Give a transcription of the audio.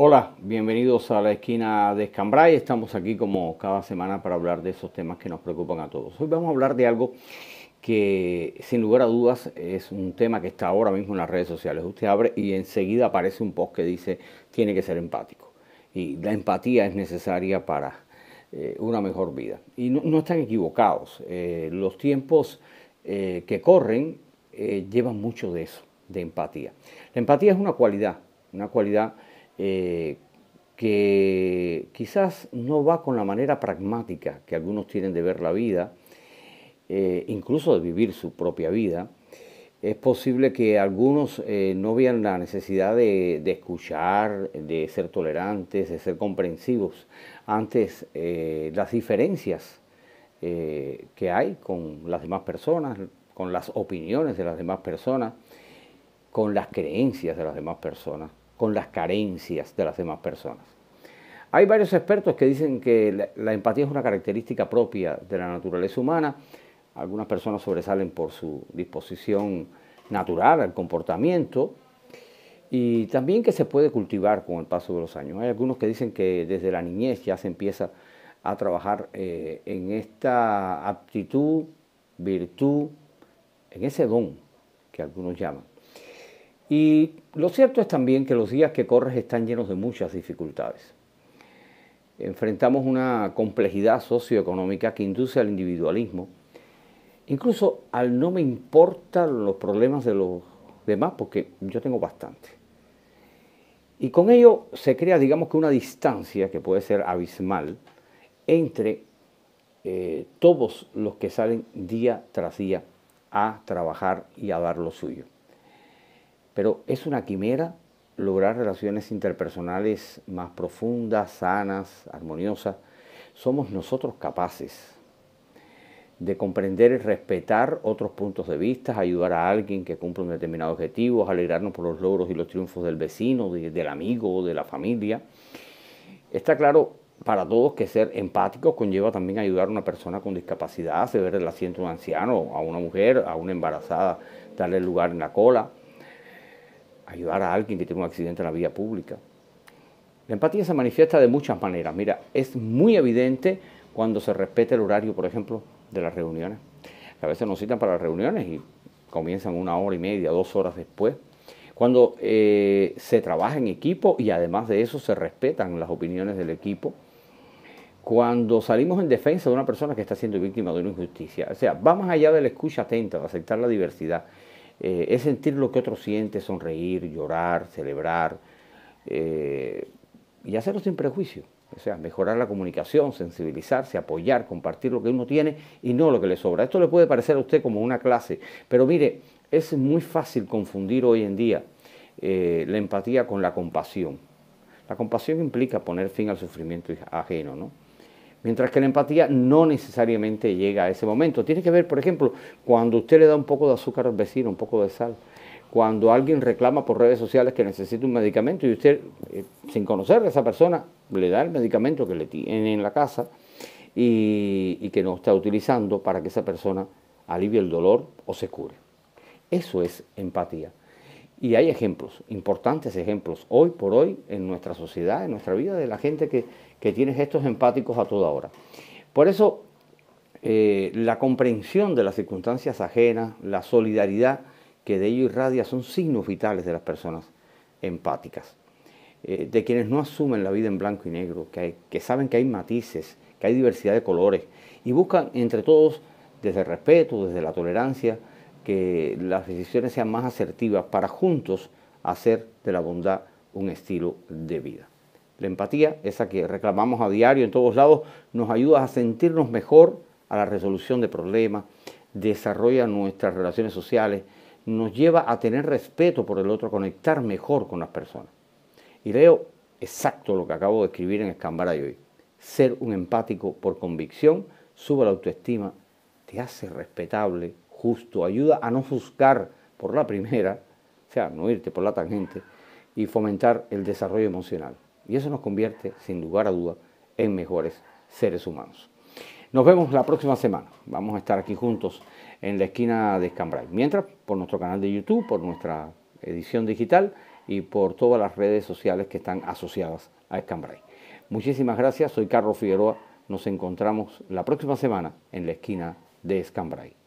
Hola, bienvenidos a la esquina de Escambray. Estamos aquí como cada semana para hablar de esos temas que nos preocupan a todos. Hoy vamos a hablar de algo que sin lugar a dudas es un tema que está ahora mismo en las redes sociales. Usted abre y enseguida aparece un post que dice tiene que ser empático. Y la empatía es necesaria para eh, una mejor vida. Y no, están equivocados. Eh, los tiempos eh, que corren llevan mucho de eso, de empatía. La empatía es una cualidad, una cualidad eh, que quizás no va con la manera pragmática que algunos tienen de ver la vida, eh, incluso de vivir su propia vida, es posible que algunos eh, no vean la necesidad de, escuchar, de ser tolerantes, de ser comprensivos antes las diferencias que hay con las demás personas, con las opiniones de las demás personas, con las creencias de las demás personas con las carencias de las demás personas. Hay varios expertos que dicen que la, empatía es una característica propia de la naturaleza humana. Algunas personas sobresalen por su disposición natural al comportamiento y también que se puede cultivar con el paso de los años. Hay algunos que dicen que desde la niñez ya se empieza a trabajar eh, en esta aptitud, virtud, en ese don que algunos llaman. Y lo cierto es también que los días que corres están llenos de muchas dificultades. Enfrentamos una complejidad socioeconómica que induce al individualismo, incluso al no me importan los problemas de los demás, porque yo tengo bastante. Y con ello se crea, digamos que una distancia que puede ser abismal entre eh, todos los que salen día tras día a trabajar y a dar lo suyo. Pero es una quimera lograr relaciones interpersonales más profundas, sanas, armoniosas. Somos nosotros capaces de comprender y respetar otros puntos de vista, ayudar a alguien que cumple un determinado objetivo, alegrarnos por los logros y los triunfos del vecino, del amigo, de la familia. Está claro para todos que ser empático conlleva también ayudar a una persona con discapacidad, ver el asiento a un anciano, a una mujer, a una embarazada, darle lugar en la cola, ayudar a alguien que tiene un accidente en la vía pública. La empatía se manifiesta de muchas maneras. Mira, es muy evidente cuando se respeta el horario, por ejemplo, de las reuniones. A veces nos citan para las reuniones y comienzan una hora y media, dos horas después. Cuando eh, se trabaja en equipo y además de eso se respetan las opiniones del equipo. Cuando salimos en defensa de una persona que está siendo víctima de una injusticia. O sea, vamos allá de la escucha atenta, de aceptar la diversidad. Eh, es sentir lo que otro siente, sonreír, llorar, celebrar eh, y hacerlo sin prejuicio. O sea, mejorar la comunicación, sensibilizarse, apoyar, compartir lo que uno tiene y no lo que le sobra. Esto le puede parecer a usted como una clase, pero mire, es muy fácil confundir hoy en día eh, la empatía con la compasión. La compasión implica poner fin al sufrimiento ajeno, ¿no? Mientras que la empatía no necesariamente llega a ese momento. Tiene que ver, por ejemplo, cuando usted le da un poco de azúcar al vecino, un poco de sal, cuando alguien reclama por redes sociales que necesita un medicamento y usted, eh, sin conocer a esa persona, le da el medicamento que le tiene en la casa y que no está utilizando para que esa persona alivie el dolor o se cure. Eso es empatía. Y hay ejemplos, importantes ejemplos, hoy por hoy, en nuestra sociedad, en nuestra vida, de la gente que, tiene gestos empáticos a toda hora. Por eso, eh, la comprensión de las circunstancias ajenas, la solidaridad que de ello irradia, son signos vitales de las personas empáticas, eh, de quienes no asumen la vida en blanco y negro, que, que saben que hay matices, que hay diversidad de colores, y buscan entre todos, desde el respeto, desde la tolerancia, que las decisiones sean más asertivas para juntos hacer de la bondad un estilo de vida. La empatía, esa que reclamamos a diario en todos lados, nos ayuda a sentirnos mejor a la resolución de problemas, desarrolla nuestras relaciones sociales, nos lleva a tener respeto por el otro, a conectar mejor con las personas. Y leo exacto lo que acabo de escribir en de hoy. Ser un empático por convicción sube la autoestima, te hace respetable justo, ayuda a no juzgar por la primera, o sea, no irte por la tangente, y fomentar el desarrollo emocional. Y eso nos convierte, sin lugar a duda, en mejores seres humanos. Nos vemos la próxima semana. Vamos a estar aquí juntos en la esquina de Scambray. Mientras, por nuestro canal de YouTube, por nuestra edición digital y por todas las redes sociales que están asociadas a Escambray. Muchísimas gracias, soy Carlos Figueroa. Nos encontramos la próxima semana en la esquina de Escambray.